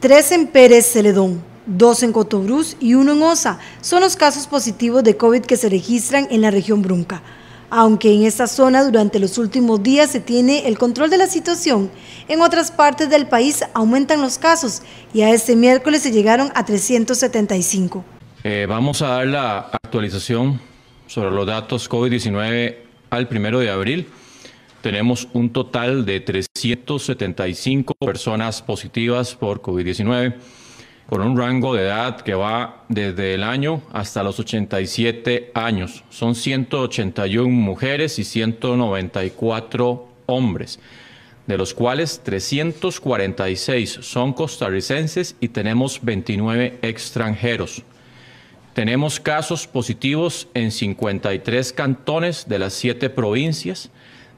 Tres en Pérez Celedón, dos en Cotobruz y uno en Osa son los casos positivos de COVID que se registran en la región Brunca. Aunque en esta zona durante los últimos días se tiene el control de la situación, en otras partes del país aumentan los casos y a este miércoles se llegaron a 375. Eh, vamos a dar la actualización sobre los datos COVID-19 al primero de abril. Tenemos un total de 300. 175 personas positivas por COVID-19, con un rango de edad que va desde el año hasta los 87 años. Son 181 mujeres y 194 hombres, de los cuales 346 son costarricenses y tenemos 29 extranjeros. Tenemos casos positivos en 53 cantones de las 7 provincias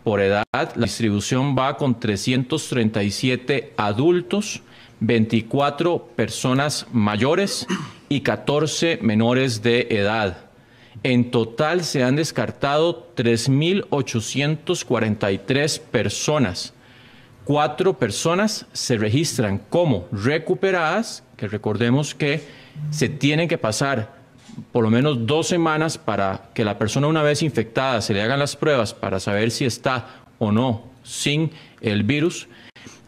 por edad, la distribución va con 337 adultos, 24 personas mayores y 14 menores de edad. En total se han descartado 3.843 personas. Cuatro personas se registran como recuperadas, que recordemos que se tienen que pasar por lo menos dos semanas para que la persona una vez infectada se le hagan las pruebas para saber si está o no sin el virus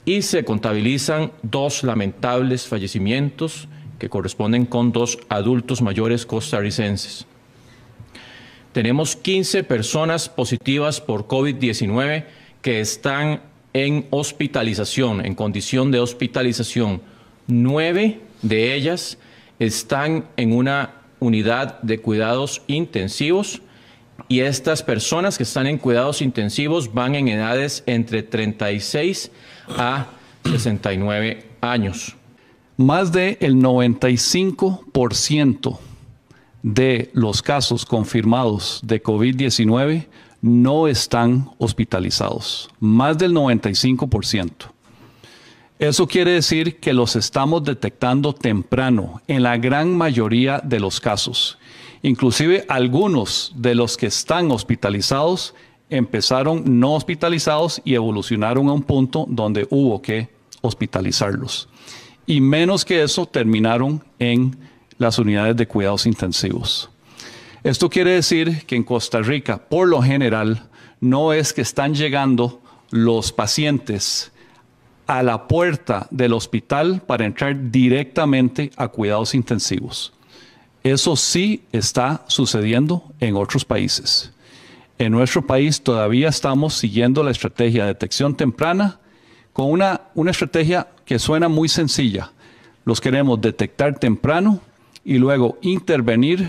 y se contabilizan dos lamentables fallecimientos que corresponden con dos adultos mayores costarricenses. Tenemos 15 personas positivas por COVID-19 que están en hospitalización, en condición de hospitalización. Nueve de ellas están en una unidad de cuidados intensivos y estas personas que están en cuidados intensivos van en edades entre 36 a 69 años. Más del el 95% de los casos confirmados de COVID-19 no están hospitalizados. Más del 95%. Eso quiere decir que los estamos detectando temprano en la gran mayoría de los casos. Inclusive algunos de los que están hospitalizados empezaron no hospitalizados y evolucionaron a un punto donde hubo que hospitalizarlos. Y menos que eso terminaron en las unidades de cuidados intensivos. Esto quiere decir que en Costa Rica, por lo general, no es que están llegando los pacientes a la puerta del hospital para entrar directamente a cuidados intensivos. Eso sí está sucediendo en otros países. En nuestro país todavía estamos siguiendo la estrategia de detección temprana con una, una estrategia que suena muy sencilla. Los queremos detectar temprano y luego intervenir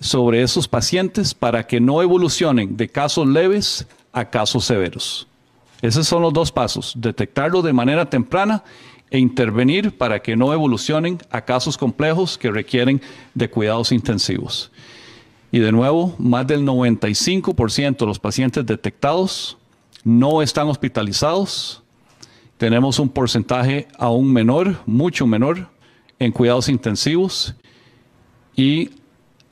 sobre esos pacientes para que no evolucionen de casos leves a casos severos. Esos son los dos pasos, detectarlo de manera temprana e intervenir para que no evolucionen a casos complejos que requieren de cuidados intensivos. Y de nuevo, más del 95% de los pacientes detectados no están hospitalizados. Tenemos un porcentaje aún menor, mucho menor, en cuidados intensivos. Y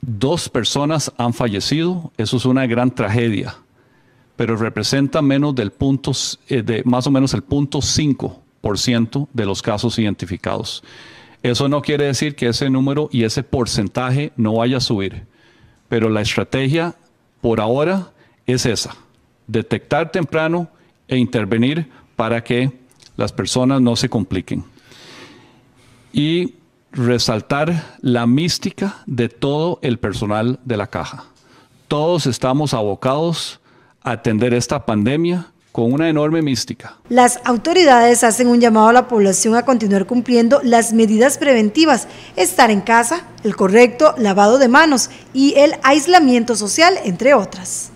dos personas han fallecido. Eso es una gran tragedia pero representa menos del punto, eh, más o menos el punto 5% de los casos identificados. Eso no quiere decir que ese número y ese porcentaje no vaya a subir, pero la estrategia por ahora es esa, detectar temprano e intervenir para que las personas no se compliquen. Y resaltar la mística de todo el personal de la caja. Todos estamos abocados atender esta pandemia con una enorme mística. Las autoridades hacen un llamado a la población a continuar cumpliendo las medidas preventivas, estar en casa, el correcto lavado de manos y el aislamiento social, entre otras.